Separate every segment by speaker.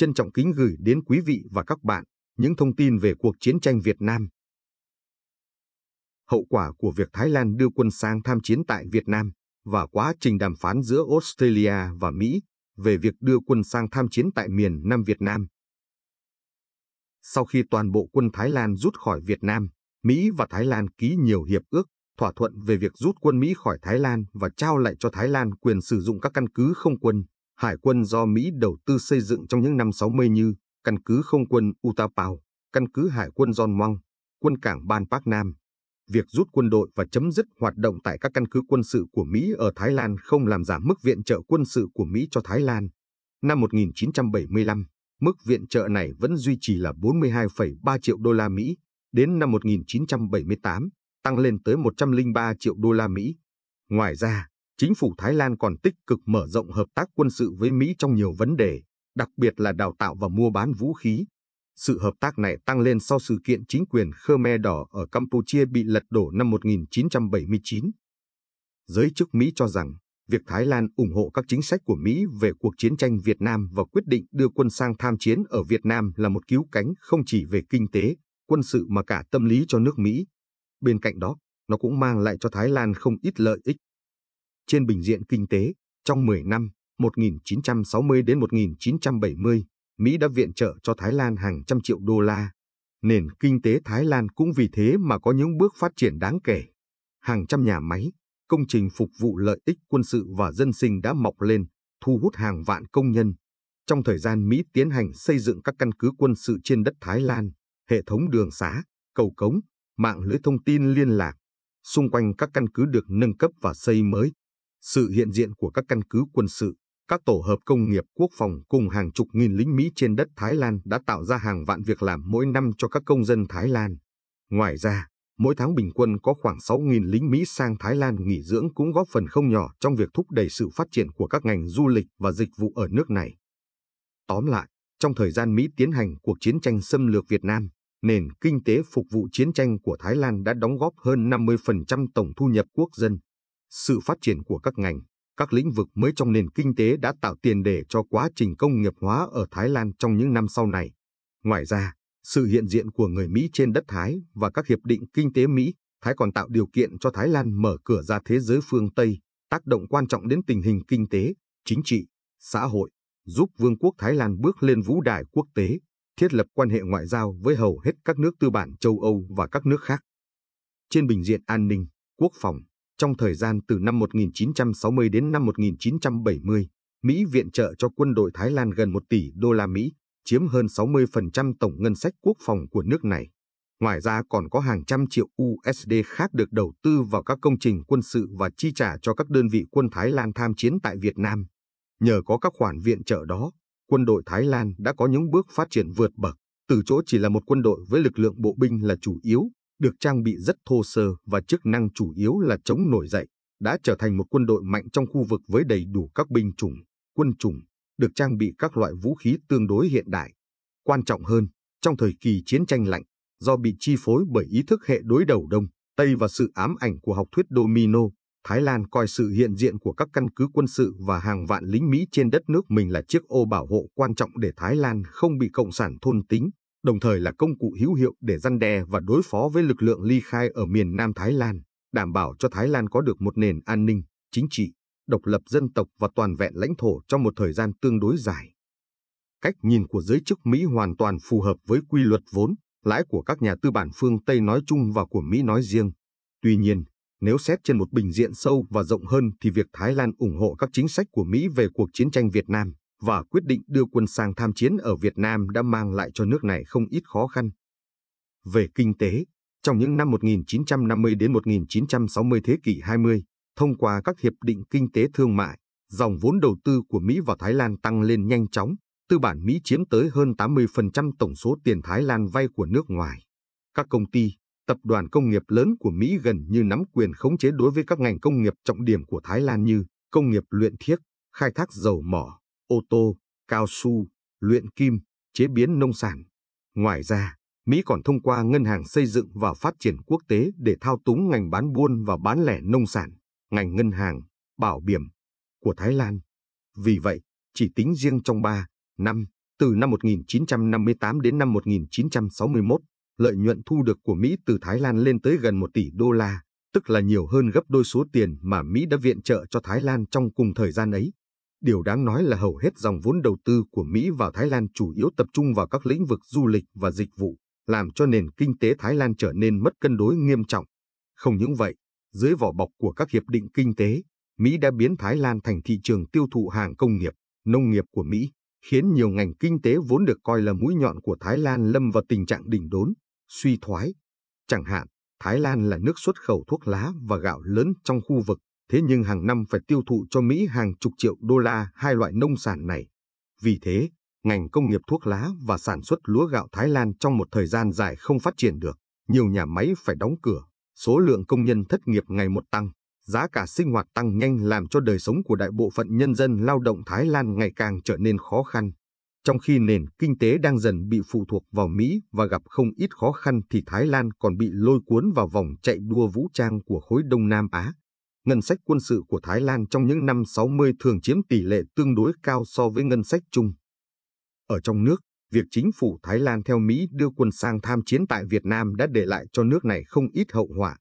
Speaker 1: trân trọng kính gửi đến quý vị và các bạn những thông tin về cuộc chiến tranh Việt Nam. Hậu quả của việc Thái Lan đưa quân sang tham chiến tại Việt Nam và quá trình đàm phán giữa Australia và Mỹ về việc đưa quân sang tham chiến tại miền Nam Việt Nam. Sau khi toàn bộ quân Thái Lan rút khỏi Việt Nam, Mỹ và Thái Lan ký nhiều hiệp ước, thỏa thuận về việc rút quân Mỹ khỏi Thái Lan và trao lại cho Thái Lan quyền sử dụng các căn cứ không quân hải quân do Mỹ đầu tư xây dựng trong những năm 60 như căn cứ không quân Utapao, căn cứ hải quân John Mong, quân cảng Ban Park Nam. Việc rút quân đội và chấm dứt hoạt động tại các căn cứ quân sự của Mỹ ở Thái Lan không làm giảm mức viện trợ quân sự của Mỹ cho Thái Lan. Năm 1975, mức viện trợ này vẫn duy trì là 42,3 triệu đô la Mỹ, đến năm 1978 tăng lên tới 103 triệu đô la Mỹ. Ngoài ra, chính phủ Thái Lan còn tích cực mở rộng hợp tác quân sự với Mỹ trong nhiều vấn đề, đặc biệt là đào tạo và mua bán vũ khí. Sự hợp tác này tăng lên sau sự kiện chính quyền Khmer Đỏ ở Campuchia bị lật đổ năm 1979. Giới chức Mỹ cho rằng, việc Thái Lan ủng hộ các chính sách của Mỹ về cuộc chiến tranh Việt Nam và quyết định đưa quân sang tham chiến ở Việt Nam là một cứu cánh không chỉ về kinh tế, quân sự mà cả tâm lý cho nước Mỹ. Bên cạnh đó, nó cũng mang lại cho Thái Lan không ít lợi ích trên bình diện kinh tế, trong 10 năm 1960 đến 1970, Mỹ đã viện trợ cho Thái Lan hàng trăm triệu đô la. Nền kinh tế Thái Lan cũng vì thế mà có những bước phát triển đáng kể. Hàng trăm nhà máy, công trình phục vụ lợi ích quân sự và dân sinh đã mọc lên, thu hút hàng vạn công nhân. Trong thời gian Mỹ tiến hành xây dựng các căn cứ quân sự trên đất Thái Lan, hệ thống đường xá, cầu cống, mạng lưới thông tin liên lạc, xung quanh các căn cứ được nâng cấp và xây mới, sự hiện diện của các căn cứ quân sự, các tổ hợp công nghiệp quốc phòng cùng hàng chục nghìn lính Mỹ trên đất Thái Lan đã tạo ra hàng vạn việc làm mỗi năm cho các công dân Thái Lan. Ngoài ra, mỗi tháng bình quân có khoảng 6.000 lính Mỹ sang Thái Lan nghỉ dưỡng cũng góp phần không nhỏ trong việc thúc đẩy sự phát triển của các ngành du lịch và dịch vụ ở nước này. Tóm lại, trong thời gian Mỹ tiến hành cuộc chiến tranh xâm lược Việt Nam, nền kinh tế phục vụ chiến tranh của Thái Lan đã đóng góp hơn 50% tổng thu nhập quốc dân sự phát triển của các ngành, các lĩnh vực mới trong nền kinh tế đã tạo tiền đề cho quá trình công nghiệp hóa ở Thái Lan trong những năm sau này. Ngoài ra, sự hiện diện của người Mỹ trên đất Thái và các hiệp định kinh tế Mỹ, Thái còn tạo điều kiện cho Thái Lan mở cửa ra thế giới phương Tây, tác động quan trọng đến tình hình kinh tế, chính trị, xã hội, giúp Vương quốc Thái Lan bước lên vũ đài quốc tế, thiết lập quan hệ ngoại giao với hầu hết các nước tư bản châu Âu và các nước khác. Trên bình diện an ninh, quốc phòng, trong thời gian từ năm 1960 đến năm 1970, Mỹ viện trợ cho quân đội Thái Lan gần 1 tỷ đô la Mỹ, chiếm hơn 60% tổng ngân sách quốc phòng của nước này. Ngoài ra còn có hàng trăm triệu USD khác được đầu tư vào các công trình quân sự và chi trả cho các đơn vị quân Thái Lan tham chiến tại Việt Nam. Nhờ có các khoản viện trợ đó, quân đội Thái Lan đã có những bước phát triển vượt bậc, từ chỗ chỉ là một quân đội với lực lượng bộ binh là chủ yếu, được trang bị rất thô sơ và chức năng chủ yếu là chống nổi dậy, đã trở thành một quân đội mạnh trong khu vực với đầy đủ các binh chủng, quân chủng, được trang bị các loại vũ khí tương đối hiện đại. Quan trọng hơn, trong thời kỳ chiến tranh lạnh, do bị chi phối bởi ý thức hệ đối đầu Đông, Tây và sự ám ảnh của học thuyết domino, Thái Lan coi sự hiện diện của các căn cứ quân sự và hàng vạn lính Mỹ trên đất nước mình là chiếc ô bảo hộ quan trọng để Thái Lan không bị cộng sản thôn tính, đồng thời là công cụ hữu hiệu để răn đe và đối phó với lực lượng ly khai ở miền Nam Thái Lan, đảm bảo cho Thái Lan có được một nền an ninh, chính trị, độc lập dân tộc và toàn vẹn lãnh thổ trong một thời gian tương đối dài. Cách nhìn của giới chức Mỹ hoàn toàn phù hợp với quy luật vốn, lãi của các nhà tư bản phương Tây nói chung và của Mỹ nói riêng. Tuy nhiên, nếu xét trên một bình diện sâu và rộng hơn thì việc Thái Lan ủng hộ các chính sách của Mỹ về cuộc chiến tranh Việt Nam và quyết định đưa quân sang tham chiến ở Việt Nam đã mang lại cho nước này không ít khó khăn. Về kinh tế, trong những năm 1950 đến 1960 thế kỷ 20, thông qua các hiệp định kinh tế thương mại, dòng vốn đầu tư của Mỹ vào Thái Lan tăng lên nhanh chóng, tư bản Mỹ chiếm tới hơn 80% tổng số tiền Thái Lan vay của nước ngoài. Các công ty, tập đoàn công nghiệp lớn của Mỹ gần như nắm quyền khống chế đối với các ngành công nghiệp trọng điểm của Thái Lan như công nghiệp luyện thiếc, khai thác dầu mỏ, ô tô, cao su, luyện kim, chế biến nông sản. Ngoài ra, Mỹ còn thông qua Ngân hàng Xây dựng và Phát triển Quốc tế để thao túng ngành bán buôn và bán lẻ nông sản, ngành ngân hàng, bảo hiểm của Thái Lan. Vì vậy, chỉ tính riêng trong 3 năm, từ năm 1958 đến năm 1961, lợi nhuận thu được của Mỹ từ Thái Lan lên tới gần 1 tỷ đô la, tức là nhiều hơn gấp đôi số tiền mà Mỹ đã viện trợ cho Thái Lan trong cùng thời gian ấy. Điều đáng nói là hầu hết dòng vốn đầu tư của Mỹ vào Thái Lan chủ yếu tập trung vào các lĩnh vực du lịch và dịch vụ, làm cho nền kinh tế Thái Lan trở nên mất cân đối nghiêm trọng. Không những vậy, dưới vỏ bọc của các hiệp định kinh tế, Mỹ đã biến Thái Lan thành thị trường tiêu thụ hàng công nghiệp, nông nghiệp của Mỹ, khiến nhiều ngành kinh tế vốn được coi là mũi nhọn của Thái Lan lâm vào tình trạng đỉnh đốn, suy thoái. Chẳng hạn, Thái Lan là nước xuất khẩu thuốc lá và gạo lớn trong khu vực, thế nhưng hàng năm phải tiêu thụ cho Mỹ hàng chục triệu đô la hai loại nông sản này. Vì thế, ngành công nghiệp thuốc lá và sản xuất lúa gạo Thái Lan trong một thời gian dài không phát triển được, nhiều nhà máy phải đóng cửa, số lượng công nhân thất nghiệp ngày một tăng, giá cả sinh hoạt tăng nhanh làm cho đời sống của đại bộ phận nhân dân lao động Thái Lan ngày càng trở nên khó khăn. Trong khi nền kinh tế đang dần bị phụ thuộc vào Mỹ và gặp không ít khó khăn thì Thái Lan còn bị lôi cuốn vào vòng chạy đua vũ trang của khối Đông Nam Á ngân sách quân sự của Thái Lan trong những năm 60 thường chiếm tỷ lệ tương đối cao so với ngân sách chung. Ở trong nước, việc chính phủ Thái Lan theo Mỹ đưa quân sang tham chiến tại Việt Nam đã để lại cho nước này không ít hậu họa.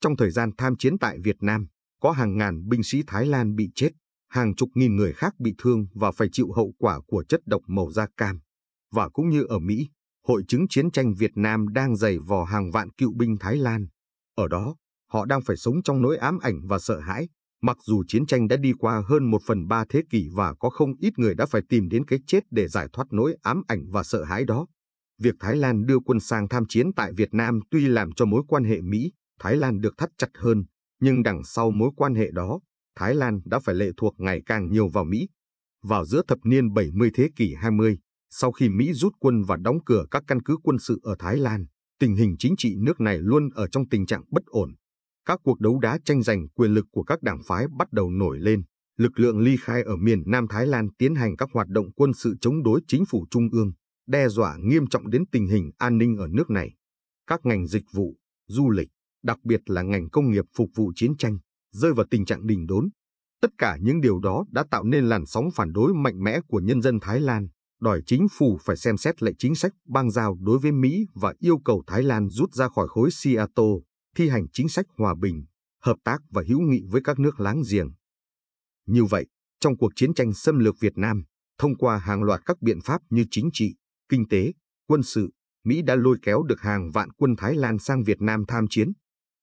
Speaker 1: Trong thời gian tham chiến tại Việt Nam, có hàng ngàn binh sĩ Thái Lan bị chết, hàng chục nghìn người khác bị thương và phải chịu hậu quả của chất độc màu da cam. Và cũng như ở Mỹ, hội chứng chiến tranh Việt Nam đang dày vò hàng vạn cựu binh Thái Lan. Ở đó, họ đang phải sống trong nỗi ám ảnh và sợ hãi, mặc dù chiến tranh đã đi qua hơn một phần ba thế kỷ và có không ít người đã phải tìm đến cái chết để giải thoát nỗi ám ảnh và sợ hãi đó. Việc Thái Lan đưa quân sang tham chiến tại Việt Nam tuy làm cho mối quan hệ Mỹ, Thái Lan được thắt chặt hơn, nhưng đằng sau mối quan hệ đó, Thái Lan đã phải lệ thuộc ngày càng nhiều vào Mỹ. Vào giữa thập niên 70 thế kỷ 20, sau khi Mỹ rút quân và đóng cửa các căn cứ quân sự ở Thái Lan, tình hình chính trị nước này luôn ở trong tình trạng bất ổn các cuộc đấu đá tranh giành quyền lực của các đảng phái bắt đầu nổi lên. Lực lượng ly khai ở miền Nam Thái Lan tiến hành các hoạt động quân sự chống đối chính phủ trung ương, đe dọa nghiêm trọng đến tình hình an ninh ở nước này. Các ngành dịch vụ, du lịch, đặc biệt là ngành công nghiệp phục vụ chiến tranh, rơi vào tình trạng đình đốn. Tất cả những điều đó đã tạo nên làn sóng phản đối mạnh mẽ của nhân dân Thái Lan, đòi chính phủ phải xem xét lại chính sách bang giao đối với Mỹ và yêu cầu Thái Lan rút ra khỏi khối Seattle thi hành chính sách hòa bình, hợp tác và hữu nghị với các nước láng giềng. Như vậy, trong cuộc chiến tranh xâm lược Việt Nam, thông qua hàng loạt các biện pháp như chính trị, kinh tế, quân sự, Mỹ đã lôi kéo được hàng vạn quân Thái Lan sang Việt Nam tham chiến.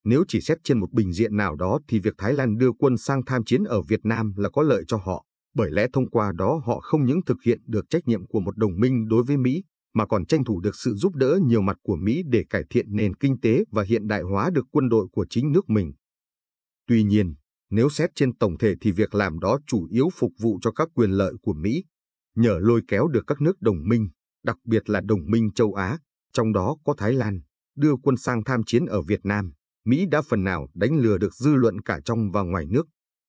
Speaker 1: Nếu chỉ xét trên một bình diện nào đó thì việc Thái Lan đưa quân sang tham chiến ở Việt Nam là có lợi cho họ, bởi lẽ thông qua đó họ không những thực hiện được trách nhiệm của một đồng minh đối với Mỹ mà còn tranh thủ được sự giúp đỡ nhiều mặt của Mỹ để cải thiện nền kinh tế và hiện đại hóa được quân đội của chính nước mình. Tuy nhiên, nếu xét trên tổng thể thì việc làm đó chủ yếu phục vụ cho các quyền lợi của Mỹ, nhờ lôi kéo được các nước đồng minh, đặc biệt là đồng minh châu Á, trong đó có Thái Lan, đưa quân sang tham chiến ở Việt Nam, Mỹ đã phần nào đánh lừa được dư luận cả trong và ngoài nước.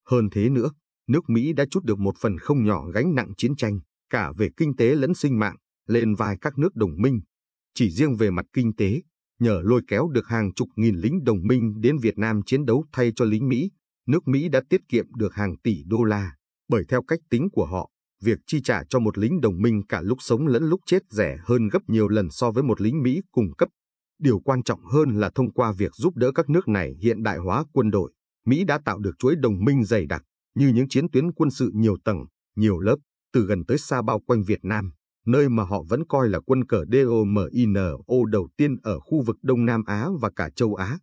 Speaker 1: Hơn thế nữa, nước Mỹ đã chút được một phần không nhỏ gánh nặng chiến tranh, cả về kinh tế lẫn sinh mạng, lên vai các nước đồng minh. Chỉ riêng về mặt kinh tế, nhờ lôi kéo được hàng chục nghìn lính đồng minh đến Việt Nam chiến đấu thay cho lính Mỹ, nước Mỹ đã tiết kiệm được hàng tỷ đô la, bởi theo cách tính của họ, việc chi trả cho một lính đồng minh cả lúc sống lẫn lúc chết rẻ hơn gấp nhiều lần so với một lính Mỹ cung cấp. Điều quan trọng hơn là thông qua việc giúp đỡ các nước này hiện đại hóa quân đội, Mỹ đã tạo được chuỗi đồng minh dày đặc, như những chiến tuyến quân sự nhiều tầng, nhiều lớp, từ gần tới xa bao quanh Việt Nam nơi mà họ vẫn coi là quân cờ DOMINO đầu tiên ở khu vực Đông Nam Á và cả châu Á.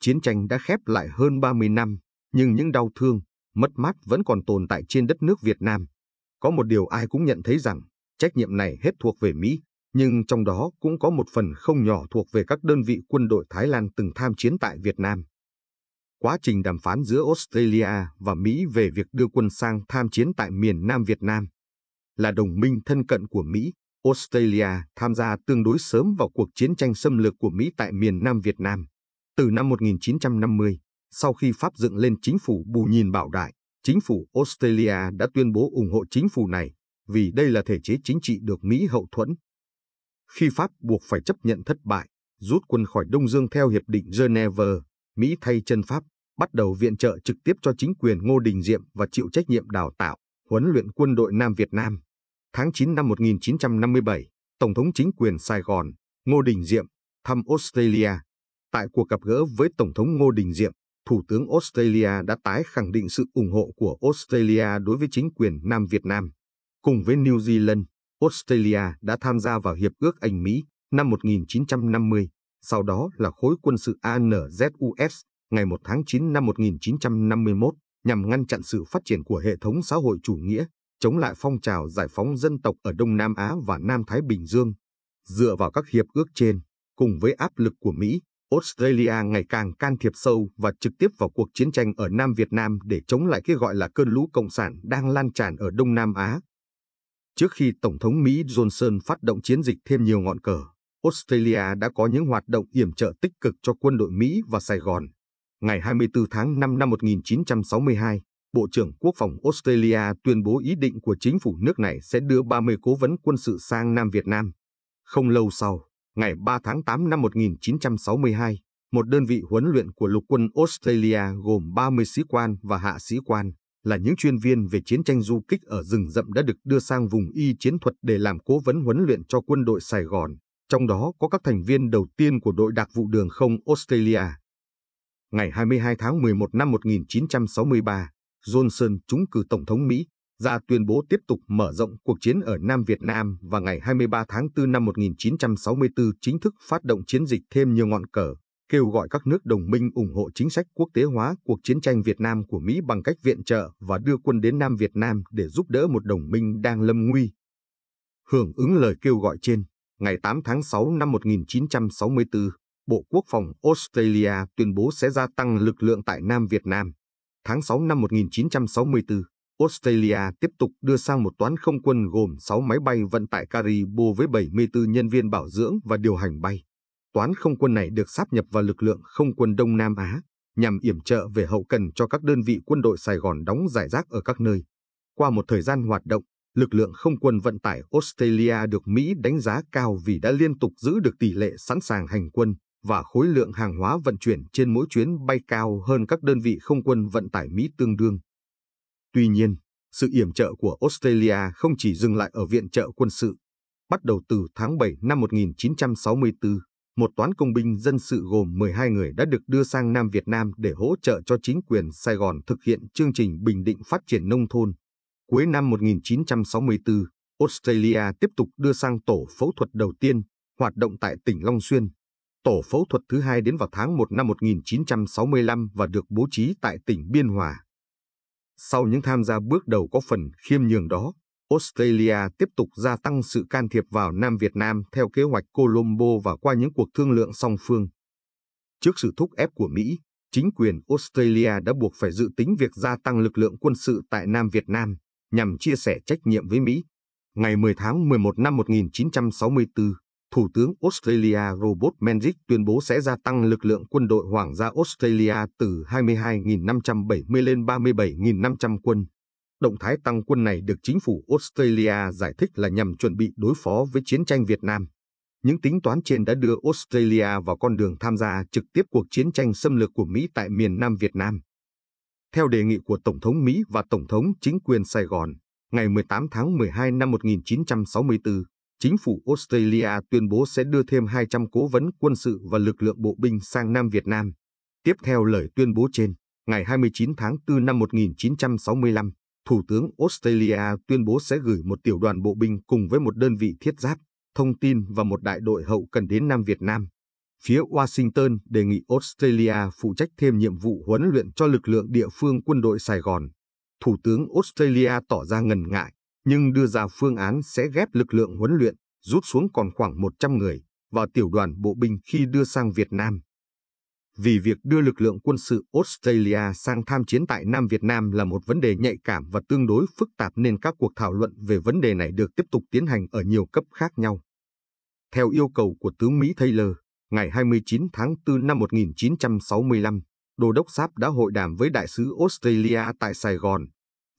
Speaker 1: Chiến tranh đã khép lại hơn 30 năm, nhưng những đau thương, mất mát vẫn còn tồn tại trên đất nước Việt Nam. Có một điều ai cũng nhận thấy rằng, trách nhiệm này hết thuộc về Mỹ, nhưng trong đó cũng có một phần không nhỏ thuộc về các đơn vị quân đội Thái Lan từng tham chiến tại Việt Nam. Quá trình đàm phán giữa Australia và Mỹ về việc đưa quân sang tham chiến tại miền Nam Việt Nam là đồng minh thân cận của Mỹ, Australia tham gia tương đối sớm vào cuộc chiến tranh xâm lược của Mỹ tại miền Nam Việt Nam. Từ năm 1950, sau khi Pháp dựng lên chính phủ bù nhìn bảo đại, chính phủ Australia đã tuyên bố ủng hộ chính phủ này vì đây là thể chế chính trị được Mỹ hậu thuẫn. Khi Pháp buộc phải chấp nhận thất bại, rút quân khỏi Đông Dương theo Hiệp định Geneva, Mỹ thay chân Pháp, bắt đầu viện trợ trực tiếp cho chính quyền Ngô Đình Diệm và chịu trách nhiệm đào tạo, huấn luyện quân đội Nam Việt Nam. Tháng 9 năm 1957, Tổng thống chính quyền Sài Gòn, Ngô Đình Diệm, thăm Australia. Tại cuộc gặp gỡ với Tổng thống Ngô Đình Diệm, Thủ tướng Australia đã tái khẳng định sự ủng hộ của Australia đối với chính quyền Nam Việt Nam. Cùng với New Zealand, Australia đã tham gia vào Hiệp ước Anh Mỹ năm 1950, sau đó là khối quân sự ANZUS ngày 1 tháng 9 năm 1951 nhằm ngăn chặn sự phát triển của hệ thống xã hội chủ nghĩa chống lại phong trào giải phóng dân tộc ở Đông Nam Á và Nam Thái Bình Dương. Dựa vào các hiệp ước trên, cùng với áp lực của Mỹ, Australia ngày càng can thiệp sâu và trực tiếp vào cuộc chiến tranh ở Nam Việt Nam để chống lại cái gọi là cơn lũ cộng sản đang lan tràn ở Đông Nam Á. Trước khi Tổng thống Mỹ Johnson phát động chiến dịch thêm nhiều ngọn cờ, Australia đã có những hoạt động yểm trợ tích cực cho quân đội Mỹ và Sài Gòn. Ngày 24 tháng 5 năm 1962, Bộ trưởng Quốc phòng Australia tuyên bố ý định của chính phủ nước này sẽ đưa 30 cố vấn quân sự sang Nam Việt Nam. Không lâu sau, ngày 3 tháng 8 năm 1962, một đơn vị huấn luyện của lục quân Australia gồm 30 sĩ quan và hạ sĩ quan là những chuyên viên về chiến tranh du kích ở rừng rậm đã được đưa sang vùng y chiến thuật để làm cố vấn huấn luyện cho quân đội Sài Gòn, trong đó có các thành viên đầu tiên của đội đặc vụ đường không Australia. Ngày 22 tháng 11 năm 1963, Johnson trúng cử Tổng thống Mỹ, ra tuyên bố tiếp tục mở rộng cuộc chiến ở Nam Việt Nam và ngày 23 tháng 4 năm 1964 chính thức phát động chiến dịch thêm nhiều ngọn cờ, kêu gọi các nước đồng minh ủng hộ chính sách quốc tế hóa cuộc chiến tranh Việt Nam của Mỹ bằng cách viện trợ và đưa quân đến Nam Việt Nam để giúp đỡ một đồng minh đang lâm nguy. Hưởng ứng lời kêu gọi trên, ngày 8 tháng 6 năm 1964, Bộ Quốc phòng Australia tuyên bố sẽ gia tăng lực lượng tại Nam Việt Nam tháng 6 năm 1964, Australia tiếp tục đưa sang một toán không quân gồm 6 máy bay vận tải Caribou với 74 nhân viên bảo dưỡng và điều hành bay. Toán không quân này được sáp nhập vào lực lượng không quân Đông Nam Á, nhằm yểm trợ về hậu cần cho các đơn vị quân đội Sài Gòn đóng giải rác ở các nơi. Qua một thời gian hoạt động, lực lượng không quân vận tải Australia được Mỹ đánh giá cao vì đã liên tục giữ được tỷ lệ sẵn sàng hành quân, và khối lượng hàng hóa vận chuyển trên mỗi chuyến bay cao hơn các đơn vị không quân vận tải Mỹ tương đương. Tuy nhiên, sự yểm trợ của Australia không chỉ dừng lại ở viện trợ quân sự. Bắt đầu từ tháng 7 năm 1964, một toán công binh dân sự gồm 12 người đã được đưa sang Nam Việt Nam để hỗ trợ cho chính quyền Sài Gòn thực hiện chương trình bình định phát triển nông thôn. Cuối năm 1964, Australia tiếp tục đưa sang tổ phẫu thuật đầu tiên, hoạt động tại tỉnh Long Xuyên, Tổ phẫu thuật thứ hai đến vào tháng 1 năm 1965 và được bố trí tại tỉnh Biên Hòa. Sau những tham gia bước đầu có phần khiêm nhường đó, Australia tiếp tục gia tăng sự can thiệp vào Nam Việt Nam theo kế hoạch Colombo và qua những cuộc thương lượng song phương. Trước sự thúc ép của Mỹ, chính quyền Australia đã buộc phải dự tính việc gia tăng lực lượng quân sự tại Nam Việt Nam nhằm chia sẻ trách nhiệm với Mỹ. Ngày 10 tháng 11 năm 1964, Thủ tướng Australia Robert Menzies tuyên bố sẽ gia tăng lực lượng quân đội Hoàng gia Australia từ 22.570 lên 37.500 quân. Động thái tăng quân này được chính phủ Australia giải thích là nhằm chuẩn bị đối phó với chiến tranh Việt Nam. Những tính toán trên đã đưa Australia vào con đường tham gia trực tiếp cuộc chiến tranh xâm lược của Mỹ tại miền Nam Việt Nam. Theo đề nghị của Tổng thống Mỹ và Tổng thống chính quyền Sài Gòn, ngày 18 tháng 12 năm 1964, chính phủ Australia tuyên bố sẽ đưa thêm 200 cố vấn quân sự và lực lượng bộ binh sang Nam Việt Nam. Tiếp theo lời tuyên bố trên, ngày 29 tháng 4 năm 1965, Thủ tướng Australia tuyên bố sẽ gửi một tiểu đoàn bộ binh cùng với một đơn vị thiết giáp, thông tin và một đại đội hậu cần đến Nam Việt Nam. Phía Washington đề nghị Australia phụ trách thêm nhiệm vụ huấn luyện cho lực lượng địa phương quân đội Sài Gòn. Thủ tướng Australia tỏ ra ngần ngại nhưng đưa ra phương án sẽ ghép lực lượng huấn luyện, rút xuống còn khoảng 100 người, và tiểu đoàn bộ binh khi đưa sang Việt Nam. Vì việc đưa lực lượng quân sự Australia sang tham chiến tại Nam Việt Nam là một vấn đề nhạy cảm và tương đối phức tạp nên các cuộc thảo luận về vấn đề này được tiếp tục tiến hành ở nhiều cấp khác nhau. Theo yêu cầu của tướng Mỹ Taylor, ngày 29 tháng 4 năm 1965, Đô đốc Sáp đã hội đàm với đại sứ Australia tại Sài Gòn.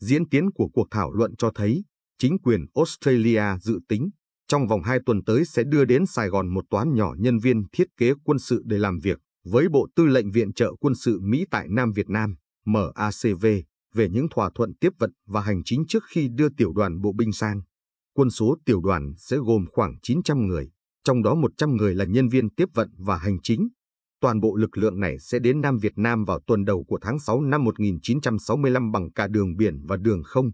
Speaker 1: Diễn tiến của cuộc thảo luận cho thấy chính quyền Australia dự tính trong vòng hai tuần tới sẽ đưa đến Sài Gòn một toán nhỏ nhân viên thiết kế quân sự để làm việc với Bộ Tư lệnh Viện trợ quân sự Mỹ tại Nam Việt Nam, MACV, về những thỏa thuận tiếp vận và hành chính trước khi đưa tiểu đoàn bộ binh sang. Quân số tiểu đoàn sẽ gồm khoảng 900 người, trong đó 100 người là nhân viên tiếp vận và hành chính. Toàn bộ lực lượng này sẽ đến Nam Việt Nam vào tuần đầu của tháng 6 năm 1965 bằng cả đường biển và đường không,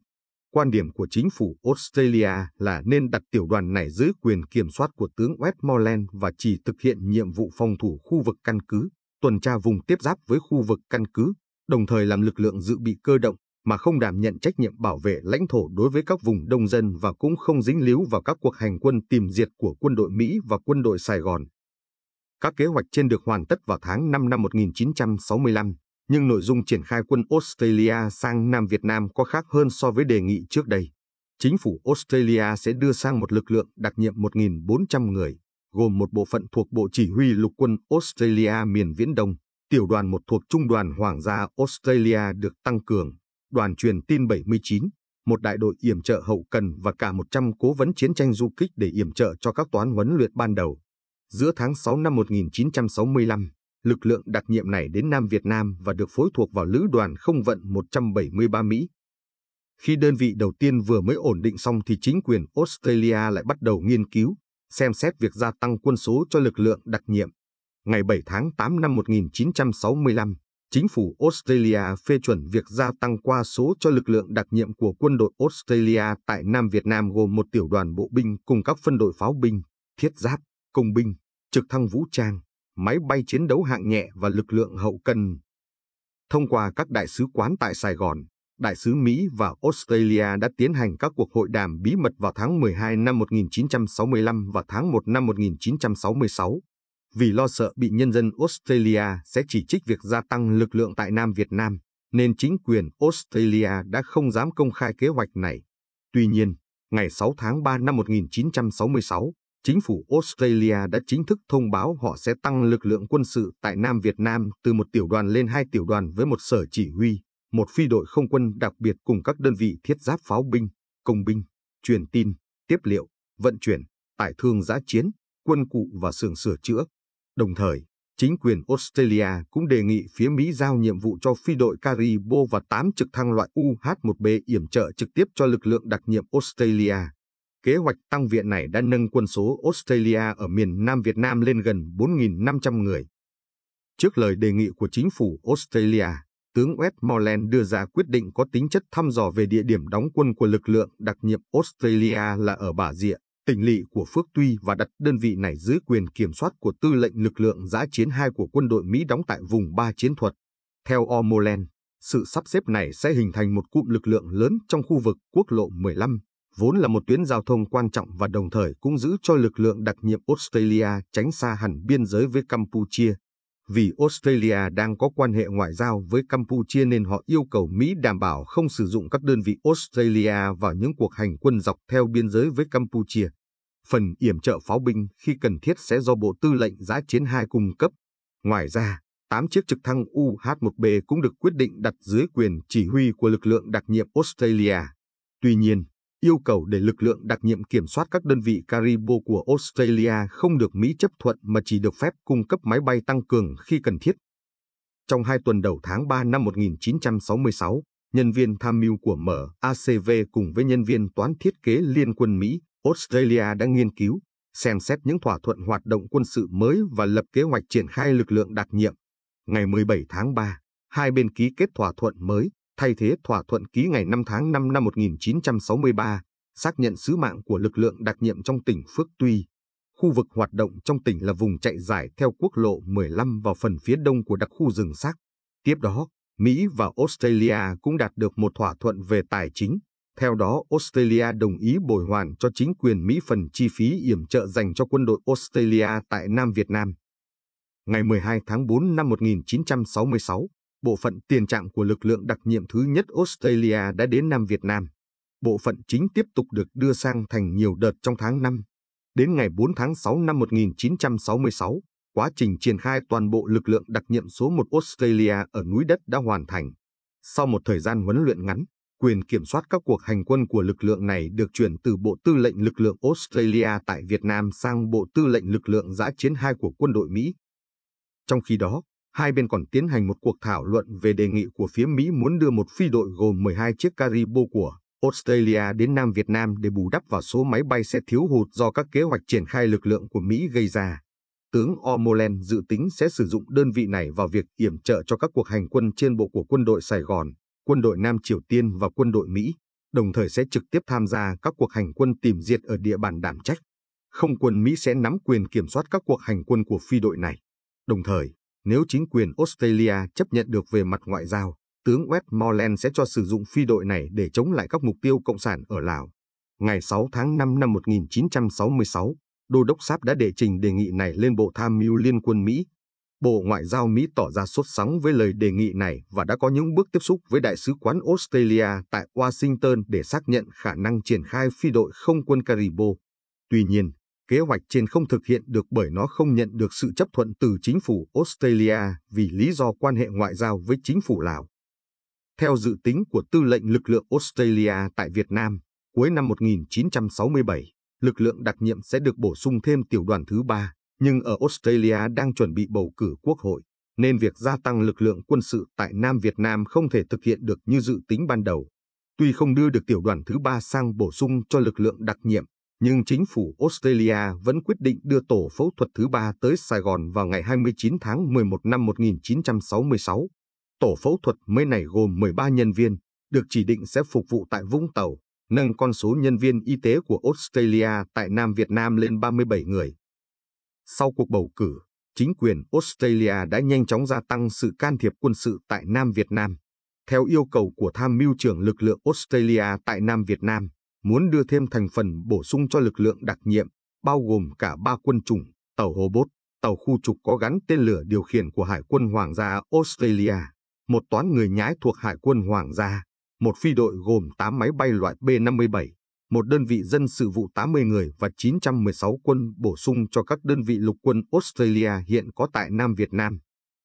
Speaker 1: Quan điểm của chính phủ Australia là nên đặt tiểu đoàn này dưới quyền kiểm soát của tướng Westmoreland và chỉ thực hiện nhiệm vụ phòng thủ khu vực căn cứ, tuần tra vùng tiếp giáp với khu vực căn cứ, đồng thời làm lực lượng dự bị cơ động mà không đảm nhận trách nhiệm bảo vệ lãnh thổ đối với các vùng đông dân và cũng không dính líu vào các cuộc hành quân tìm diệt của quân đội Mỹ và quân đội Sài Gòn. Các kế hoạch trên được hoàn tất vào tháng 5 năm 1965 nhưng nội dung triển khai quân Australia sang Nam Việt Nam có khác hơn so với đề nghị trước đây. Chính phủ Australia sẽ đưa sang một lực lượng đặc nhiệm 1.400 người, gồm một bộ phận thuộc Bộ Chỉ huy Lục quân Australia miền Viễn Đông, tiểu đoàn một thuộc Trung đoàn Hoàng gia Australia được tăng cường, đoàn truyền tin 79, một đại đội yểm trợ hậu cần và cả 100 cố vấn chiến tranh du kích để yểm trợ cho các toán huấn luyện ban đầu. Giữa tháng 6 năm 1965, lực lượng đặc nhiệm này đến Nam Việt Nam và được phối thuộc vào Lữ đoàn Không vận 173 Mỹ. Khi đơn vị đầu tiên vừa mới ổn định xong thì chính quyền Australia lại bắt đầu nghiên cứu, xem xét việc gia tăng quân số cho lực lượng đặc nhiệm. Ngày 7 tháng 8 năm 1965, chính phủ Australia phê chuẩn việc gia tăng qua số cho lực lượng đặc nhiệm của quân đội Australia tại Nam Việt Nam gồm một tiểu đoàn bộ binh cùng các phân đội pháo binh, thiết giáp, công binh, trực thăng vũ trang, máy bay chiến đấu hạng nhẹ và lực lượng hậu cần. Thông qua các đại sứ quán tại Sài Gòn, đại sứ Mỹ và Australia đã tiến hành các cuộc hội đàm bí mật vào tháng 12 năm 1965 và tháng 1 năm 1966, vì lo sợ bị nhân dân Australia sẽ chỉ trích việc gia tăng lực lượng tại Nam Việt Nam, nên chính quyền Australia đã không dám công khai kế hoạch này. Tuy nhiên, ngày 6 tháng 3 năm 1966, chính phủ Australia đã chính thức thông báo họ sẽ tăng lực lượng quân sự tại Nam Việt Nam từ một tiểu đoàn lên hai tiểu đoàn với một sở chỉ huy, một phi đội không quân đặc biệt cùng các đơn vị thiết giáp pháo binh, công binh, truyền tin, tiếp liệu, vận chuyển, tải thương giã chiến, quân cụ và xưởng sửa chữa. Đồng thời, chính quyền Australia cũng đề nghị phía Mỹ giao nhiệm vụ cho phi đội Caribo và 8 trực thăng loại UH-1B yểm trợ trực tiếp cho lực lượng đặc nhiệm Australia. Kế hoạch tăng viện này đã nâng quân số Australia ở miền Nam Việt Nam lên gần 4.500 người. Trước lời đề nghị của chính phủ Australia, tướng Westmoreland đưa ra quyết định có tính chất thăm dò về địa điểm đóng quân của lực lượng đặc nhiệm Australia là ở Bà Rịa, tỉnh lỵ của Phước Tuy và đặt đơn vị này dưới quyền kiểm soát của tư lệnh lực lượng giã chiến 2 của quân đội Mỹ đóng tại vùng 3 chiến thuật. Theo O'Molen, sự sắp xếp này sẽ hình thành một cụm lực lượng lớn trong khu vực quốc lộ 15 vốn là một tuyến giao thông quan trọng và đồng thời cũng giữ cho lực lượng đặc nhiệm Australia tránh xa hẳn biên giới với Campuchia. Vì Australia đang có quan hệ ngoại giao với Campuchia nên họ yêu cầu Mỹ đảm bảo không sử dụng các đơn vị Australia vào những cuộc hành quân dọc theo biên giới với Campuchia. Phần yểm trợ pháo binh khi cần thiết sẽ do Bộ Tư lệnh Giã chiến 2 cung cấp. Ngoài ra, 8 chiếc trực thăng UH-1B cũng được quyết định đặt dưới quyền chỉ huy của lực lượng đặc nhiệm Australia. Tuy nhiên, yêu cầu để lực lượng đặc nhiệm kiểm soát các đơn vị Caribo của Australia không được Mỹ chấp thuận mà chỉ được phép cung cấp máy bay tăng cường khi cần thiết. Trong hai tuần đầu tháng 3 năm 1966, nhân viên tham mưu của MACV cùng với nhân viên toán thiết kế liên quân Mỹ, Australia đã nghiên cứu, xem xét những thỏa thuận hoạt động quân sự mới và lập kế hoạch triển khai lực lượng đặc nhiệm. Ngày 17 tháng 3, hai bên ký kết thỏa thuận mới, thay thế thỏa thuận ký ngày 5 tháng 5 năm 1963, xác nhận sứ mạng của lực lượng đặc nhiệm trong tỉnh Phước Tuy. Khu vực hoạt động trong tỉnh là vùng chạy dài theo quốc lộ 15 vào phần phía đông của đặc khu rừng xác. Tiếp đó, Mỹ và Australia cũng đạt được một thỏa thuận về tài chính. Theo đó, Australia đồng ý bồi hoàn cho chính quyền Mỹ phần chi phí yểm trợ dành cho quân đội Australia tại Nam Việt Nam. Ngày 12 tháng 4 năm 1966, Bộ phận tiền trạm của lực lượng đặc nhiệm thứ nhất Australia đã đến Nam Việt Nam. Bộ phận chính tiếp tục được đưa sang thành nhiều đợt trong tháng 5. Đến ngày 4 tháng 6 năm 1966, quá trình triển khai toàn bộ lực lượng đặc nhiệm số 1 Australia ở núi đất đã hoàn thành. Sau một thời gian huấn luyện ngắn, quyền kiểm soát các cuộc hành quân của lực lượng này được chuyển từ Bộ Tư lệnh Lực lượng Australia tại Việt Nam sang Bộ Tư lệnh Lực lượng Giã chiến 2 của quân đội Mỹ. Trong khi đó, hai bên còn tiến hành một cuộc thảo luận về đề nghị của phía Mỹ muốn đưa một phi đội gồm 12 chiếc Caribo của Australia đến Nam Việt Nam để bù đắp vào số máy bay sẽ thiếu hụt do các kế hoạch triển khai lực lượng của Mỹ gây ra. Tướng O'Molen dự tính sẽ sử dụng đơn vị này vào việc yểm trợ cho các cuộc hành quân trên bộ của quân đội Sài Gòn, quân đội Nam Triều Tiên và quân đội Mỹ, đồng thời sẽ trực tiếp tham gia các cuộc hành quân tìm diệt ở địa bàn đảm trách. Không quân Mỹ sẽ nắm quyền kiểm soát các cuộc hành quân của phi đội này. Đồng thời, nếu chính quyền Australia chấp nhận được về mặt ngoại giao, tướng Westmoreland sẽ cho sử dụng phi đội này để chống lại các mục tiêu cộng sản ở Lào. Ngày 6 tháng 5 năm 1966, Đô đốc Sáp đã đệ trình đề nghị này lên Bộ Tham mưu Liên quân Mỹ. Bộ Ngoại giao Mỹ tỏ ra sốt sóng với lời đề nghị này và đã có những bước tiếp xúc với Đại sứ quán Australia tại Washington để xác nhận khả năng triển khai phi đội không quân Caribo. Tuy nhiên, Kế hoạch trên không thực hiện được bởi nó không nhận được sự chấp thuận từ chính phủ Australia vì lý do quan hệ ngoại giao với chính phủ Lào. Theo dự tính của tư lệnh lực lượng Australia tại Việt Nam, cuối năm 1967, lực lượng đặc nhiệm sẽ được bổ sung thêm tiểu đoàn thứ ba, nhưng ở Australia đang chuẩn bị bầu cử quốc hội, nên việc gia tăng lực lượng quân sự tại Nam Việt Nam không thể thực hiện được như dự tính ban đầu. Tuy không đưa được tiểu đoàn thứ ba sang bổ sung cho lực lượng đặc nhiệm, nhưng chính phủ Australia vẫn quyết định đưa tổ phẫu thuật thứ ba tới Sài Gòn vào ngày 29 tháng 11 năm 1966. Tổ phẫu thuật mới này gồm 13 nhân viên, được chỉ định sẽ phục vụ tại Vũng Tàu, nâng con số nhân viên y tế của Australia tại Nam Việt Nam lên 37 người. Sau cuộc bầu cử, chính quyền Australia đã nhanh chóng gia tăng sự can thiệp quân sự tại Nam Việt Nam. Theo yêu cầu của tham mưu trưởng lực lượng Australia tại Nam Việt Nam, muốn đưa thêm thành phần bổ sung cho lực lượng đặc nhiệm, bao gồm cả ba quân chủng, tàu hô bốt, tàu khu trục có gắn tên lửa điều khiển của Hải quân Hoàng gia Australia, một toán người nhái thuộc Hải quân Hoàng gia, một phi đội gồm 8 máy bay loại B-57, một đơn vị dân sự vụ 80 người và 916 quân bổ sung cho các đơn vị lục quân Australia hiện có tại Nam Việt Nam.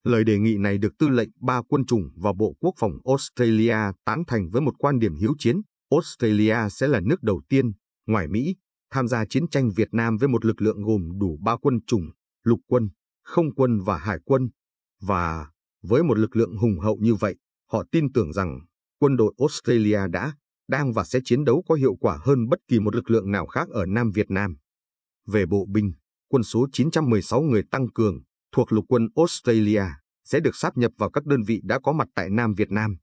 Speaker 1: Lời đề nghị này được tư lệnh ba quân chủng và Bộ Quốc phòng Australia tán thành với một quan điểm hiếu chiến, Australia sẽ là nước đầu tiên, ngoài Mỹ, tham gia chiến tranh Việt Nam với một lực lượng gồm đủ ba quân chủng, lục quân, không quân và hải quân. Và với một lực lượng hùng hậu như vậy, họ tin tưởng rằng quân đội Australia đã, đang và sẽ chiến đấu có hiệu quả hơn bất kỳ một lực lượng nào khác ở Nam Việt Nam. Về bộ binh, quân số 916 người tăng cường thuộc lục quân Australia sẽ được sáp nhập vào các đơn vị đã có mặt tại Nam Việt Nam.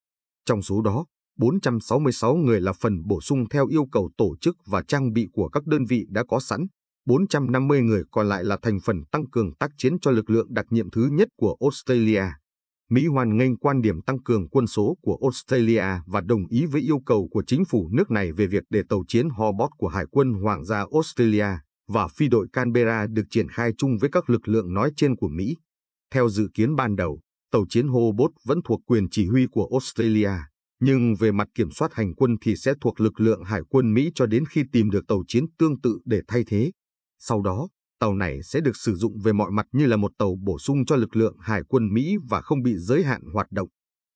Speaker 1: Trong số đó, 466 người là phần bổ sung theo yêu cầu tổ chức và trang bị của các đơn vị đã có sẵn, 450 người còn lại là thành phần tăng cường tác chiến cho lực lượng đặc nhiệm thứ nhất của Australia. Mỹ hoan nghênh quan điểm tăng cường quân số của Australia và đồng ý với yêu cầu của chính phủ nước này về việc để tàu chiến Hobart của Hải quân Hoàng gia Australia và phi đội Canberra được triển khai chung với các lực lượng nói trên của Mỹ. Theo dự kiến ban đầu, tàu chiến Hobart vẫn thuộc quyền chỉ huy của Australia nhưng về mặt kiểm soát hành quân thì sẽ thuộc lực lượng hải quân Mỹ cho đến khi tìm được tàu chiến tương tự để thay thế. Sau đó, tàu này sẽ được sử dụng về mọi mặt như là một tàu bổ sung cho lực lượng hải quân Mỹ và không bị giới hạn hoạt động.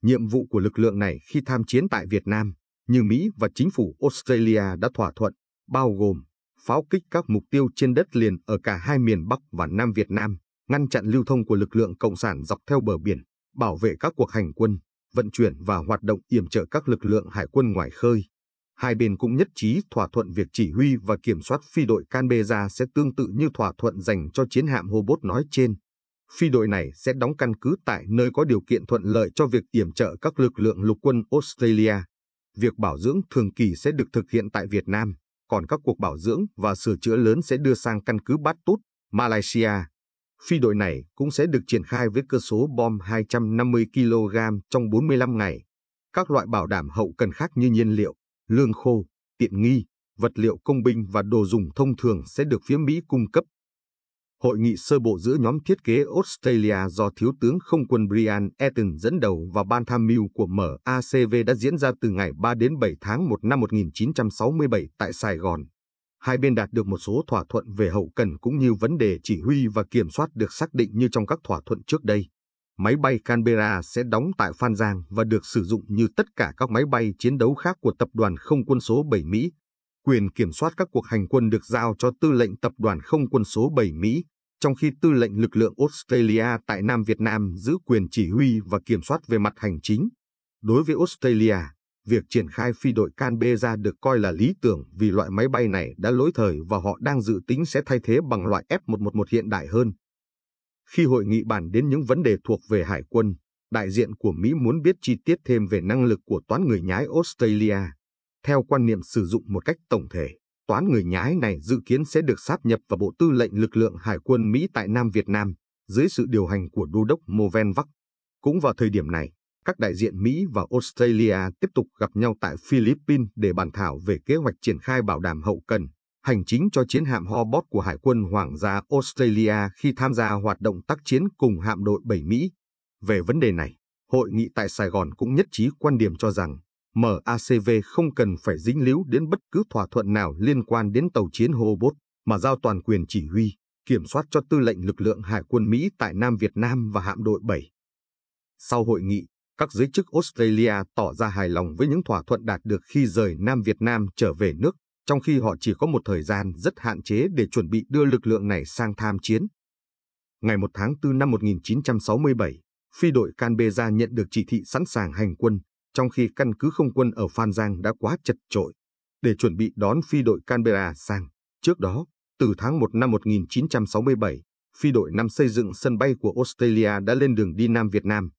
Speaker 1: Nhiệm vụ của lực lượng này khi tham chiến tại Việt Nam, như Mỹ và chính phủ Australia đã thỏa thuận, bao gồm pháo kích các mục tiêu trên đất liền ở cả hai miền Bắc và Nam Việt Nam, ngăn chặn lưu thông của lực lượng Cộng sản dọc theo bờ biển, bảo vệ các cuộc hành quân vận chuyển và hoạt động yểm trợ các lực lượng hải quân ngoài khơi. Hai bên cũng nhất trí thỏa thuận việc chỉ huy và kiểm soát phi đội Canberra sẽ tương tự như thỏa thuận dành cho chiến hạm Hobot nói trên. Phi đội này sẽ đóng căn cứ tại nơi có điều kiện thuận lợi cho việc yểm trợ các lực lượng lục quân Australia. Việc bảo dưỡng thường kỳ sẽ được thực hiện tại Việt Nam, còn các cuộc bảo dưỡng và sửa chữa lớn sẽ đưa sang căn cứ Bát Malaysia. Phi đội này cũng sẽ được triển khai với cơ số bom 250 kg trong 45 ngày. Các loại bảo đảm hậu cần khác như nhiên liệu, lương khô, tiện nghi, vật liệu công binh và đồ dùng thông thường sẽ được phía Mỹ cung cấp. Hội nghị sơ bộ giữa nhóm thiết kế Australia do Thiếu tướng Không quân Brian Eaton dẫn đầu và Ban tham mưu của MACV đã diễn ra từ ngày 3 đến 7 tháng 1 năm 1967 tại Sài Gòn hai bên đạt được một số thỏa thuận về hậu cần cũng như vấn đề chỉ huy và kiểm soát được xác định như trong các thỏa thuận trước đây. Máy bay Canberra sẽ đóng tại Phan Giang và được sử dụng như tất cả các máy bay chiến đấu khác của Tập đoàn Không quân số 7 Mỹ. Quyền kiểm soát các cuộc hành quân được giao cho Tư lệnh Tập đoàn Không quân số 7 Mỹ, trong khi Tư lệnh lực lượng Australia tại Nam Việt Nam giữ quyền chỉ huy và kiểm soát về mặt hành chính. Đối với Australia, Việc triển khai phi đội can B ra được coi là lý tưởng vì loại máy bay này đã lỗi thời và họ đang dự tính sẽ thay thế bằng loại F-111 hiện đại hơn. Khi hội nghị bàn đến những vấn đề thuộc về hải quân, đại diện của Mỹ muốn biết chi tiết thêm về năng lực của toán người nhái Australia. Theo quan niệm sử dụng một cách tổng thể, toán người nhái này dự kiến sẽ được sáp nhập vào Bộ Tư lệnh Lực lượng Hải quân Mỹ tại Nam Việt Nam, dưới sự điều hành của Đô đốc Movenvak. Cũng vào thời điểm này, các đại diện Mỹ và Australia tiếp tục gặp nhau tại Philippines để bàn thảo về kế hoạch triển khai bảo đảm hậu cần, hành chính cho chiến hạm Hobart của Hải quân Hoàng gia Australia khi tham gia hoạt động tác chiến cùng hạm đội 7 Mỹ. Về vấn đề này, hội nghị tại Sài Gòn cũng nhất trí quan điểm cho rằng MACV không cần phải dính líu đến bất cứ thỏa thuận nào liên quan đến tàu chiến Hobart mà giao toàn quyền chỉ huy, kiểm soát cho tư lệnh lực lượng Hải quân Mỹ tại Nam Việt Nam và hạm đội 7. Sau hội nghị, các giới chức Australia tỏ ra hài lòng với những thỏa thuận đạt được khi rời Nam Việt Nam trở về nước, trong khi họ chỉ có một thời gian rất hạn chế để chuẩn bị đưa lực lượng này sang tham chiến. Ngày 1 tháng 4 năm 1967, phi đội Canberra nhận được chỉ thị sẵn sàng hành quân, trong khi căn cứ không quân ở Phan Giang đã quá chật trội. Để chuẩn bị đón phi đội Canberra sang, trước đó, từ tháng 1 năm 1967, phi đội năm xây dựng sân bay của Australia đã lên đường đi Nam Việt Nam,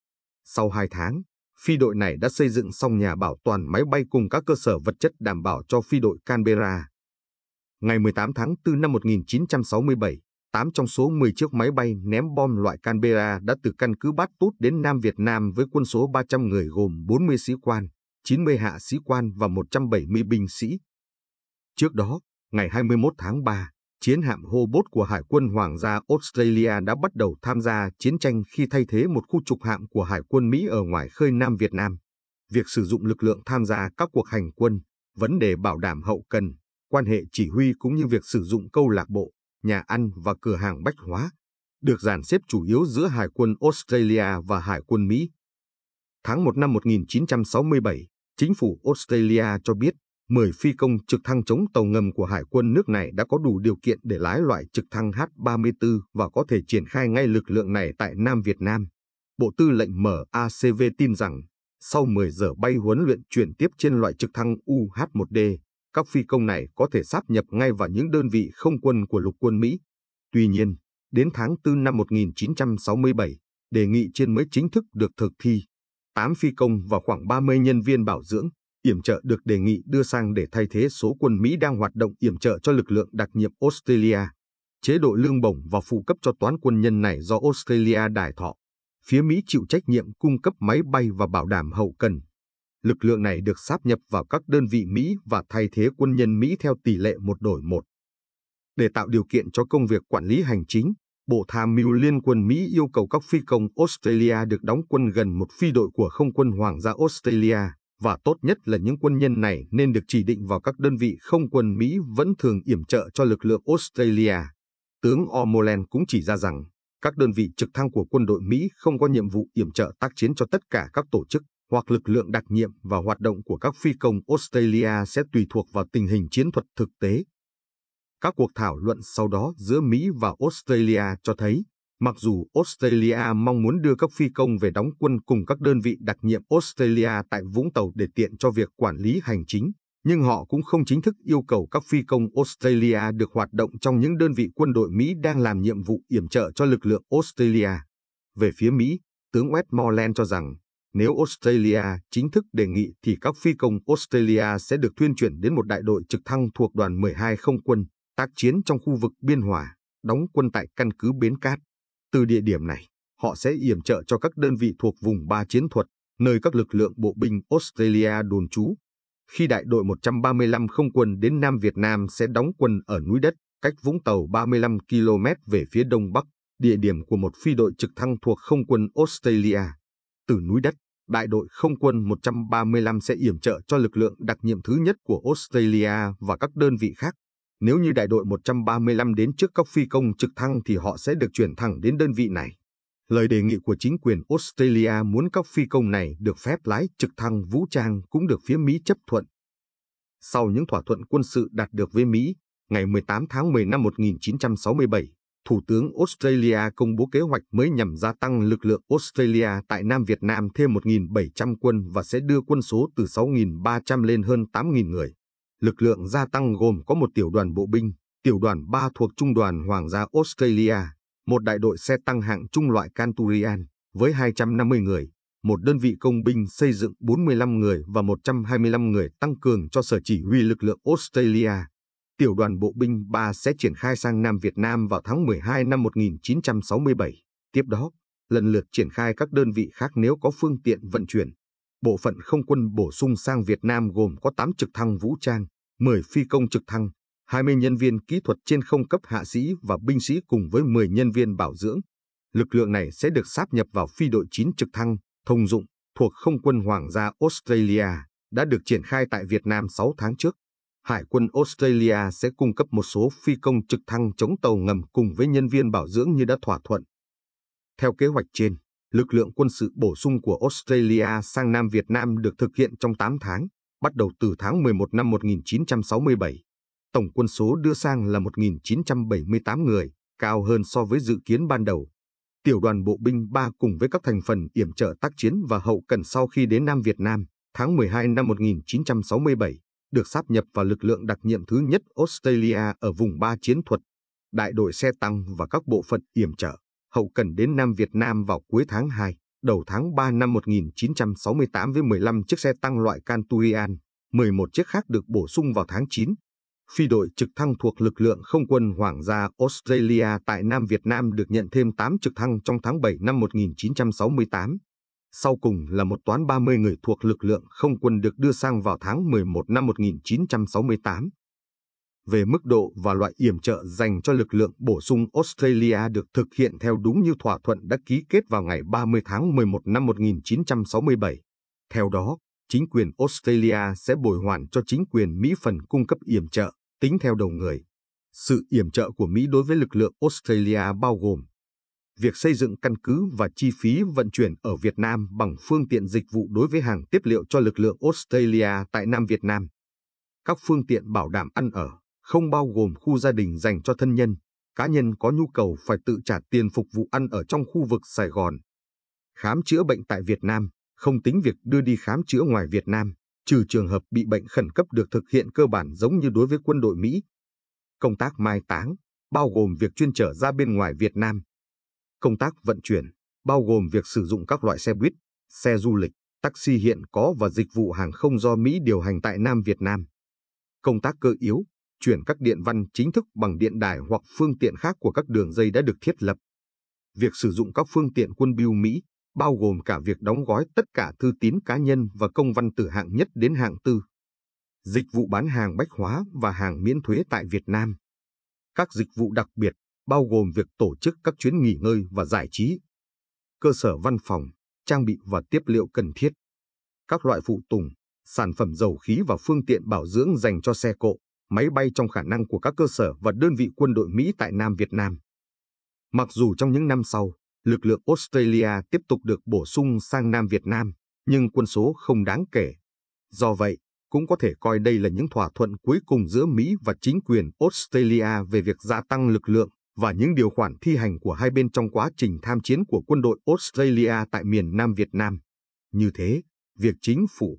Speaker 1: sau 2 tháng, phi đội này đã xây dựng xong nhà bảo toàn máy bay cùng các cơ sở vật chất đảm bảo cho phi đội Canberra. Ngày 18 tháng 4 năm 1967, 8 trong số 10 chiếc máy bay ném bom loại Canberra đã từ căn cứ Bát Tút đến Nam Việt Nam với quân số 300 người gồm 40 sĩ quan, 90 hạ sĩ quan và 170 binh sĩ. Trước đó, ngày 21 tháng 3, chiến hạm Hobot của Hải quân Hoàng gia Australia đã bắt đầu tham gia chiến tranh khi thay thế một khu trục hạm của Hải quân Mỹ ở ngoài khơi Nam Việt Nam. Việc sử dụng lực lượng tham gia các cuộc hành quân, vấn đề bảo đảm hậu cần, quan hệ chỉ huy cũng như việc sử dụng câu lạc bộ, nhà ăn và cửa hàng bách hóa, được dàn xếp chủ yếu giữa Hải quân Australia và Hải quân Mỹ. Tháng 1 năm 1967, chính phủ Australia cho biết 10 phi công trực thăng chống tàu ngầm của Hải quân nước này đã có đủ điều kiện để lái loại trực thăng H-34 và có thể triển khai ngay lực lượng này tại Nam Việt Nam. Bộ Tư lệnh MACV tin rằng, sau 10 giờ bay huấn luyện chuyển tiếp trên loại trực thăng UH-1D, các phi công này có thể sáp nhập ngay vào những đơn vị không quân của lục quân Mỹ. Tuy nhiên, đến tháng 4 năm 1967, đề nghị trên mới chính thức được thực thi. 8 phi công và khoảng 30 nhân viên bảo dưỡng yểm trợ được đề nghị đưa sang để thay thế số quân Mỹ đang hoạt động yểm trợ cho lực lượng đặc nhiệm Australia. Chế độ lương bổng và phụ cấp cho toán quân nhân này do Australia đài thọ. Phía Mỹ chịu trách nhiệm cung cấp máy bay và bảo đảm hậu cần. Lực lượng này được sáp nhập vào các đơn vị Mỹ và thay thế quân nhân Mỹ theo tỷ lệ một đổi một. Để tạo điều kiện cho công việc quản lý hành chính, Bộ Tham mưu Liên quân Mỹ yêu cầu các phi công Australia được đóng quân gần một phi đội của không quân Hoàng gia Australia và tốt nhất là những quân nhân này nên được chỉ định vào các đơn vị không quân Mỹ vẫn thường yểm trợ cho lực lượng Australia. Tướng O'Molen cũng chỉ ra rằng, các đơn vị trực thăng của quân đội Mỹ không có nhiệm vụ yểm trợ tác chiến cho tất cả các tổ chức hoặc lực lượng đặc nhiệm và hoạt động của các phi công Australia sẽ tùy thuộc vào tình hình chiến thuật thực tế. Các cuộc thảo luận sau đó giữa Mỹ và Australia cho thấy Mặc dù Australia mong muốn đưa các phi công về đóng quân cùng các đơn vị đặc nhiệm Australia tại Vũng Tàu để tiện cho việc quản lý hành chính, nhưng họ cũng không chính thức yêu cầu các phi công Australia được hoạt động trong những đơn vị quân đội Mỹ đang làm nhiệm vụ yểm trợ cho lực lượng Australia. Về phía Mỹ, tướng Westmoreland cho rằng, nếu Australia chính thức đề nghị thì các phi công Australia sẽ được tuyên chuyển đến một đại đội trực thăng thuộc đoàn 12 không quân, tác chiến trong khu vực biên hòa, đóng quân tại căn cứ Bến Cát. Từ địa điểm này, họ sẽ yểm trợ cho các đơn vị thuộc vùng 3 chiến thuật, nơi các lực lượng bộ binh Australia đồn trú. Khi đại đội 135 không quân đến Nam Việt Nam sẽ đóng quân ở núi đất, cách Vũng Tàu 35 km về phía đông bắc, địa điểm của một phi đội trực thăng thuộc không quân Australia. Từ núi đất, đại đội không quân 135 sẽ yểm trợ cho lực lượng đặc nhiệm thứ nhất của Australia và các đơn vị khác nếu như đại đội 135 đến trước các phi công trực thăng thì họ sẽ được chuyển thẳng đến đơn vị này. Lời đề nghị của chính quyền Australia muốn các phi công này được phép lái trực thăng vũ trang cũng được phía Mỹ chấp thuận. Sau những thỏa thuận quân sự đạt được với Mỹ, ngày 18 tháng 10 năm 1967, Thủ tướng Australia công bố kế hoạch mới nhằm gia tăng lực lượng Australia tại Nam Việt Nam thêm 1.700 quân và sẽ đưa quân số từ 6.300 lên hơn 8.000 người lực lượng gia tăng gồm có một tiểu đoàn bộ binh, tiểu đoàn 3 thuộc Trung đoàn Hoàng gia Australia, một đại đội xe tăng hạng trung loại Canturian với 250 người, một đơn vị công binh xây dựng 45 người và 125 người tăng cường cho sở chỉ huy lực lượng Australia. Tiểu đoàn bộ binh 3 sẽ triển khai sang Nam Việt Nam vào tháng 12 năm 1967. Tiếp đó, lần lượt triển khai các đơn vị khác nếu có phương tiện vận chuyển bộ phận không quân bổ sung sang Việt Nam gồm có 8 trực thăng vũ trang, 10 phi công trực thăng, 20 nhân viên kỹ thuật trên không cấp hạ sĩ và binh sĩ cùng với 10 nhân viên bảo dưỡng. Lực lượng này sẽ được sáp nhập vào phi đội 9 trực thăng, thông dụng, thuộc không quân Hoàng gia Australia, đã được triển khai tại Việt Nam 6 tháng trước. Hải quân Australia sẽ cung cấp một số phi công trực thăng chống tàu ngầm cùng với nhân viên bảo dưỡng như đã thỏa thuận. Theo kế hoạch trên, lực lượng quân sự bổ sung của Australia sang Nam Việt Nam được thực hiện trong 8 tháng, bắt đầu từ tháng 11 năm 1967. Tổng quân số đưa sang là 1.978 người, cao hơn so với dự kiến ban đầu. Tiểu đoàn bộ binh 3 cùng với các thành phần yểm trợ tác chiến và hậu cần sau khi đến Nam Việt Nam, tháng 12 năm 1967, được sáp nhập vào lực lượng đặc nhiệm thứ nhất Australia ở vùng 3 chiến thuật, đại đội xe tăng và các bộ phận yểm trợ hậu cần đến Nam Việt Nam vào cuối tháng 2, đầu tháng 3 năm 1968 với 15 chiếc xe tăng loại Canturian, 11 chiếc khác được bổ sung vào tháng 9. Phi đội trực thăng thuộc lực lượng không quân Hoàng gia Australia tại Nam Việt Nam được nhận thêm 8 trực thăng trong tháng 7 năm 1968. Sau cùng là một toán 30 người thuộc lực lượng không quân được đưa sang vào tháng 11 năm 1968 về mức độ và loại yểm trợ dành cho lực lượng bổ sung Australia được thực hiện theo đúng như thỏa thuận đã ký kết vào ngày 30 tháng 11 năm 1967. Theo đó, chính quyền Australia sẽ bồi hoàn cho chính quyền Mỹ phần cung cấp yểm trợ, tính theo đầu người. Sự yểm trợ của Mỹ đối với lực lượng Australia bao gồm việc xây dựng căn cứ và chi phí vận chuyển ở Việt Nam bằng phương tiện dịch vụ đối với hàng tiếp liệu cho lực lượng Australia tại Nam Việt Nam. Các phương tiện bảo đảm ăn ở, không bao gồm khu gia đình dành cho thân nhân, cá nhân có nhu cầu phải tự trả tiền phục vụ ăn ở trong khu vực Sài Gòn. Khám chữa bệnh tại Việt Nam, không tính việc đưa đi khám chữa ngoài Việt Nam, trừ trường hợp bị bệnh khẩn cấp được thực hiện cơ bản giống như đối với quân đội Mỹ. Công tác mai táng, bao gồm việc chuyên trở ra bên ngoài Việt Nam. Công tác vận chuyển, bao gồm việc sử dụng các loại xe buýt, xe du lịch, taxi hiện có và dịch vụ hàng không do Mỹ điều hành tại Nam Việt Nam. Công tác cơ yếu, chuyển các điện văn chính thức bằng điện đài hoặc phương tiện khác của các đường dây đã được thiết lập. Việc sử dụng các phương tiện quân bưu Mỹ bao gồm cả việc đóng gói tất cả thư tín cá nhân và công văn từ hạng nhất đến hạng tư. Dịch vụ bán hàng bách hóa và hàng miễn thuế tại Việt Nam. Các dịch vụ đặc biệt bao gồm việc tổ chức các chuyến nghỉ ngơi và giải trí, cơ sở văn phòng, trang bị và tiếp liệu cần thiết, các loại phụ tùng, sản phẩm dầu khí và phương tiện bảo dưỡng dành cho xe cộ máy bay trong khả năng của các cơ sở và đơn vị quân đội Mỹ tại Nam Việt Nam. Mặc dù trong những năm sau, lực lượng Australia tiếp tục được bổ sung sang Nam Việt Nam, nhưng quân số không đáng kể. Do vậy, cũng có thể coi đây là những thỏa thuận cuối cùng giữa Mỹ và chính quyền Australia về việc gia tăng lực lượng và những điều khoản thi hành của hai bên trong quá trình tham chiến của quân đội Australia tại miền Nam Việt Nam. Như thế, việc chính phủ